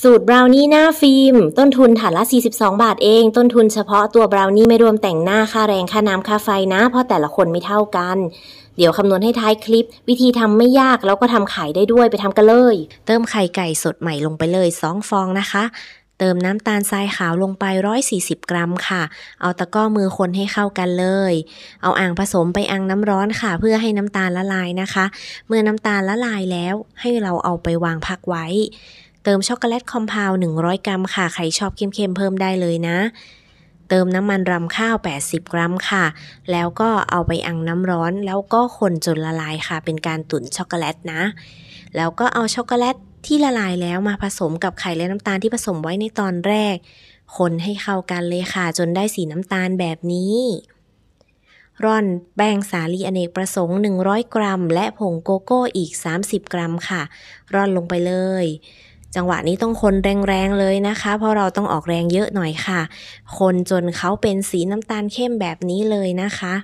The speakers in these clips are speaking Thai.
สูตรบราวนี่หน้าฟิล์ม ต้นทุนฐานละ 42 บาทเอง ต้นทุนเฉพาะตัวบราวนี่ไม่รวมแต่งหน้าค่าแรง ค่าน้ำค่าไฟนะ เพราะแต่ละคนไม่เท่ากัน เดี๋ยวคำนวณให้ท้ายคลิป วิธีทำไม่ยากแล้วก็ทำขายได้ด้วยไปทำกันเลย เติมไข่ไก่สดใหม่ลงไปเลย 2 ฟองนะคะ เติมน้ำตาลทรายขาวลงไป 140 กรัมค่ะ เอาตะก้อมือคนให้เข้ากันเลย เอาอ่างผสมไปอ่างน้ำร้อนค่ะ เพื่อให้น้ำตาลละลายนะคะ เมื่อน้ำตาลละลายแล้ว ให้เราเอาไปวางพักไว้เติมช็อกโกแลตคอมเพลว100 กรัมค่ะใครชอบเค็มๆเพิ่มได้เลยนะ เติมน้ำมันรำข้าว 80 กรัมค่ะ แล้วก็เอาไปอังน้ำร้อน แล้วก็คนจนละลายค่ะ เป็นการตุ๋นช็อกโกแลตนะ แล้วก็เอาช็อกโกแลต ที่ละลายแล้วมาผสมกับไข่และน้ำตาลที่ผสมไว้ในตอนแรก คนให้เข้ากันเลยค่ะจนได้สีน้ำตาลแบบนี้ ร่อนแป้งสาลีอเนกประสงค์ 100 กรัม และผงโกโก้อีก 30 กรัมค่ะ ร่อนลงไปเลยจังหวะนี้ต้องคนแรงๆเลยนะคะ เพราะเราต้องออกแรงเยอะหน่อยค่ะ คนจนเขาเป็นสีน้ำตาลเข้มแบบนี้เลยนะคะ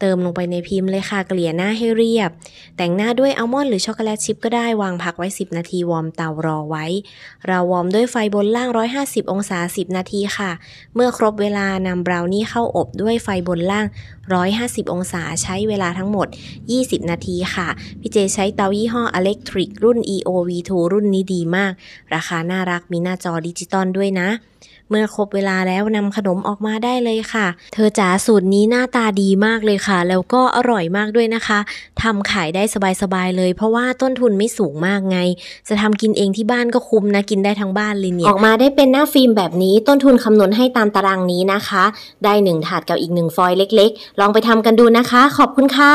เติมลงไปในพิมพ์เลยค่ะ เกลี่ยหน้าให้เรียบ แต่งหน้าด้วยอัลมอนด์หรือช็อกโกแลตชิพก็ได้วางพักไว้ 10 นาทีวอร์มเตารอไว้ เราวอร์มด้วยไฟบนล่าง 150 องศา 10 นาทีค่ะ เมื่อครบเวลานำบราวนี่เข้าอบด้วยไฟบนล่าง 150 องศาใช้เวลาทั้งหมด 20 นาทีค่ะ พี่เจใช้เตายี่ห้ออเล็กทริกรุ่น EOV2 รุ่นนี้ดีมากราคาน่ารักมีหน้าจอดิจิตอลด้วยนะเมื่อครบเวลาแล้วนำขนมออกมาได้เลยค่ะ เธอจ๋าสูตรนี้หน้าตาดีมากเลยค่ะ แล้วก็อร่อยมากด้วยนะคะทำขายได้สบายๆเลยเพราะว่าต้นทุนไม่สูงมากไง จะทำกินเองที่บ้านก็คุ้มนะกินได้ทั้งบ้านเลยเนี่ย ออกมาได้เป็นหน้าฟิล์มแบบนี้ต้นทุนคำนวณให้ตามตารางนี้นะคะ ได้1ถาดกับอีก1ฟอยล์เล็กๆ ลองไปทำกันดูนะคะ ขอบคุณค่ะ